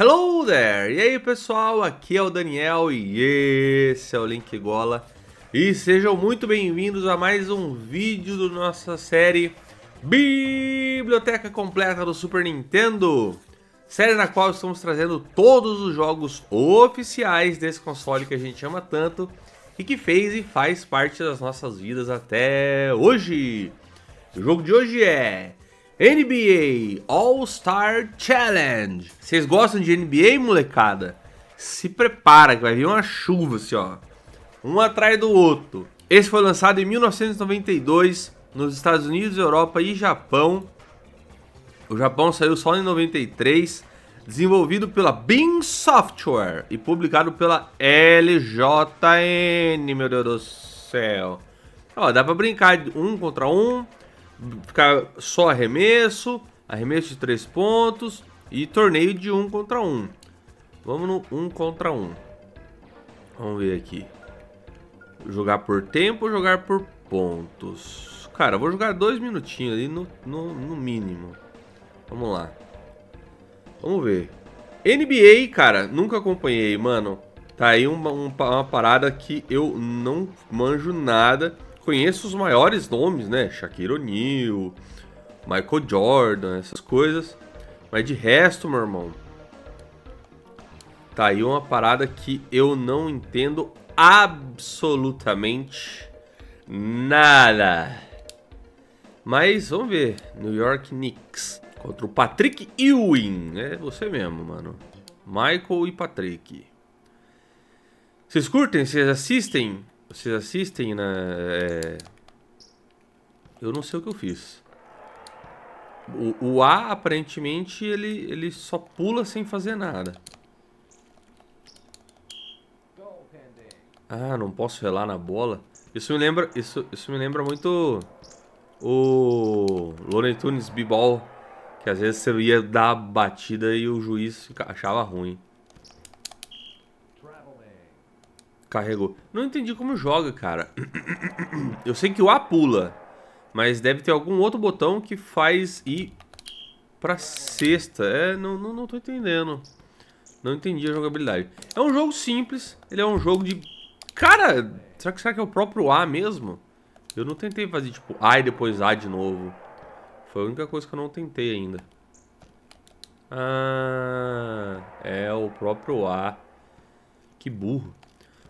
Hello there! E aí pessoal, aqui é o Daniel e esse é o Link Gola. E sejam muito bem-vindos a mais um vídeo da nossa série Biblioteca Completa do Super Nintendo. Série na qual estamos trazendo todos os jogos oficiais desse console que a gente ama tanto e que fez e faz parte das nossas vidas até hoje. O jogo de hoje é NBA All-Star Challenge. Vocês gostam de NBA, molecada? Se prepara que vai vir uma chuva assim, ó. Um atrás do outro. Esse foi lançado em 1992 nos Estados Unidos, Europa e Japão. O Japão saiu só em 93, desenvolvido pela Beam Software e publicado pela LJN, meu Deus do céu. Ó, dá pra brincar um contra um, ficar só arremesso, arremesso de três pontos e torneio de um contra um. Vamos no um contra um. Vamos ver aqui. Jogar por tempo ou jogar por pontos? Cara, eu vou jogar dois minutinhos ali no, no, no mínimo. Vamos lá. Vamos ver. NBA, cara, nunca acompanhei, mano. Tá aí uma, uma, uma parada que eu não manjo nada conheço os maiores nomes, né? Shaquille O'Neal, Michael Jordan, essas coisas. Mas de resto, meu irmão, tá aí uma parada que eu não entendo absolutamente nada. Mas vamos ver, New York Knicks contra o Patrick Ewing, é você mesmo, mano. Michael e Patrick. Vocês curtem? Vocês assistem? Vocês assistem na... Né? É... Eu não sei o que eu fiz. O, o, A, aparentemente, ele, ele só pula sem fazer nada. Ah, não posso relar na bola? Isso me lembra, isso, isso me lembra muito o Looney Tunes B-Ball, que às vezes você ia dar a batida e o juiz achava ruim. Carregou. Não entendi como joga, cara. Eu sei que o A pula, mas deve ter algum outro botão que faz ir pra sexta. É, não, não, não tô entendendo. Não entendi a jogabilidade. É um jogo simples, ele é um jogo de... Cara, será que, será que é o próprio A mesmo? Eu não tentei fazer tipo A e depois A de novo. Foi a única coisa que eu não tentei ainda. Ah, é o próprio A. Que burro.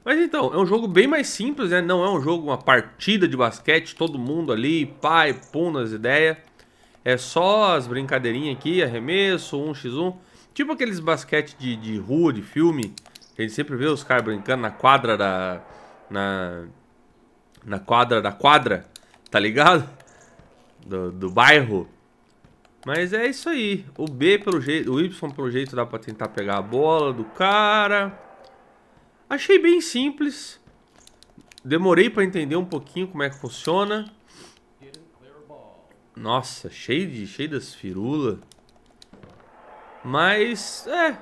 Mas então, é um jogo bem mais simples, né? Não é um jogo, uma partida de basquete, todo mundo ali, pai, pum nas ideias. É só as brincadeirinhas aqui, arremesso, 1x1. Tipo aqueles basquete de, de rua, de filme. A gente sempre vê os caras brincando na quadra da... Na, na quadra da quadra, tá ligado? Do, do bairro. Mas é isso aí. O B pelo jeito, o Y pelo jeito dá pra tentar pegar a bola do cara. Achei bem simples. Demorei para entender um pouquinho como é que funciona. Nossa, cheio de cheio das firulas. Mas, é.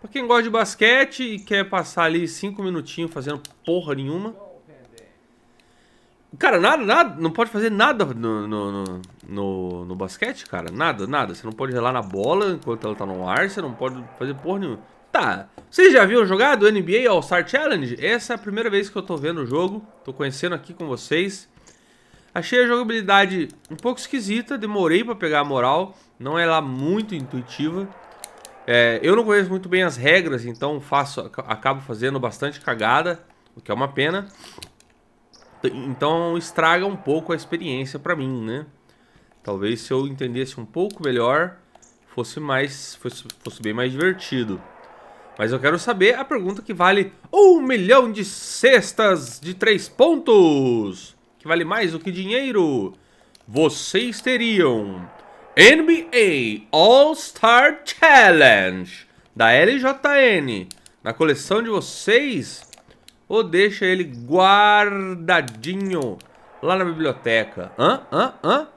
Pra quem gosta de basquete e quer passar ali cinco minutinhos fazendo porra nenhuma. Cara, nada, nada, não pode fazer nada no, no, no, no basquete, cara. Nada, nada. Você não pode relar na bola enquanto ela tá no ar, você não pode fazer porra nenhuma. Tá. Vocês já viram jogar do NBA All-Star Challenge? Essa é a primeira vez que eu tô vendo o jogo. Tô conhecendo aqui com vocês. Achei a jogabilidade um pouco esquisita. Demorei pra pegar a moral. Não é lá muito intuitiva. É, eu não conheço muito bem as regras, então faço, acabo fazendo bastante cagada, o que é uma pena. Então estraga um pouco a experiência pra mim, né? Talvez se eu entendesse um pouco melhor, fosse mais, fosse, fosse bem mais divertido. Mas eu quero saber a pergunta que vale um milhão de cestas de três pontos. Que vale mais do que dinheiro. Vocês teriam NBA All-Star Challenge da LJN na coleção de vocês ou deixa ele guardadinho lá na biblioteca? Hã? Hã? Hã?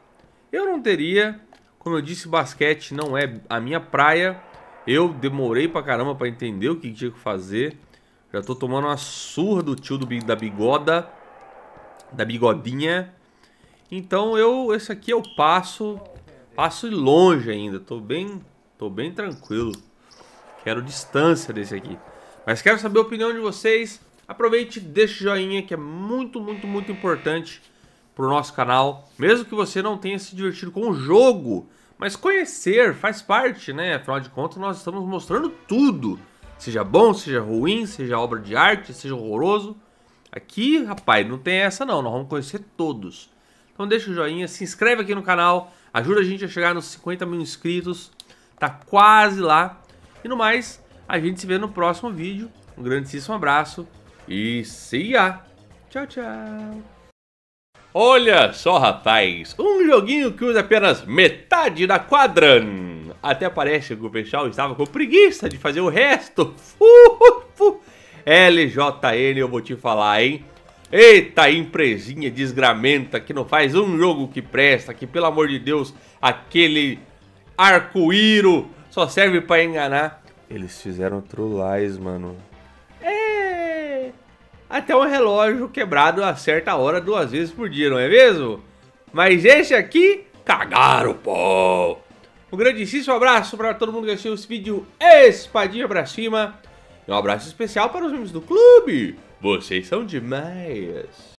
Eu não teria. Como eu disse, basquete não é a minha praia. Eu demorei pra caramba pra entender o que tinha que fazer. Já tô tomando uma surra do tio do, da bigoda. Da bigodinha. Então eu, esse aqui eu é passo, passo longe ainda. Tô bem, tô bem tranquilo. Quero distância desse aqui. Mas quero saber a opinião de vocês. Aproveite, deixe joinha que é muito, muito, muito importante pro nosso canal. Mesmo que você não tenha se divertido com o jogo, mas conhecer faz parte, né? Afinal de contas, nós estamos mostrando tudo. Seja bom, seja ruim, seja obra de arte, seja horroroso. Aqui, rapaz, não tem essa não. Nós vamos conhecer todos. Então deixa o joinha, se inscreve aqui no canal. Ajuda a gente a chegar nos 50 mil inscritos. Tá quase lá. E no mais, a gente se vê no próximo vídeo. Um grandíssimo abraço e se ya! Tchau, tchau! Olha só, rapaz, um joguinho que usa apenas metade da quadra. Até parece que o pessoal estava com preguiça de fazer o resto. LJN, eu vou te falar, hein? Eita, empresinha desgramenta que não faz um jogo que presta, que pelo amor de Deus, aquele arco-íro só serve para enganar. Eles fizeram true mano até um relógio quebrado a certa hora duas vezes por dia, não é mesmo? Mas esse aqui, cagaram o Um grandíssimo abraço para todo mundo que assistiu esse vídeo espadinha pra cima. E um abraço especial para os membros do clube. Vocês são demais.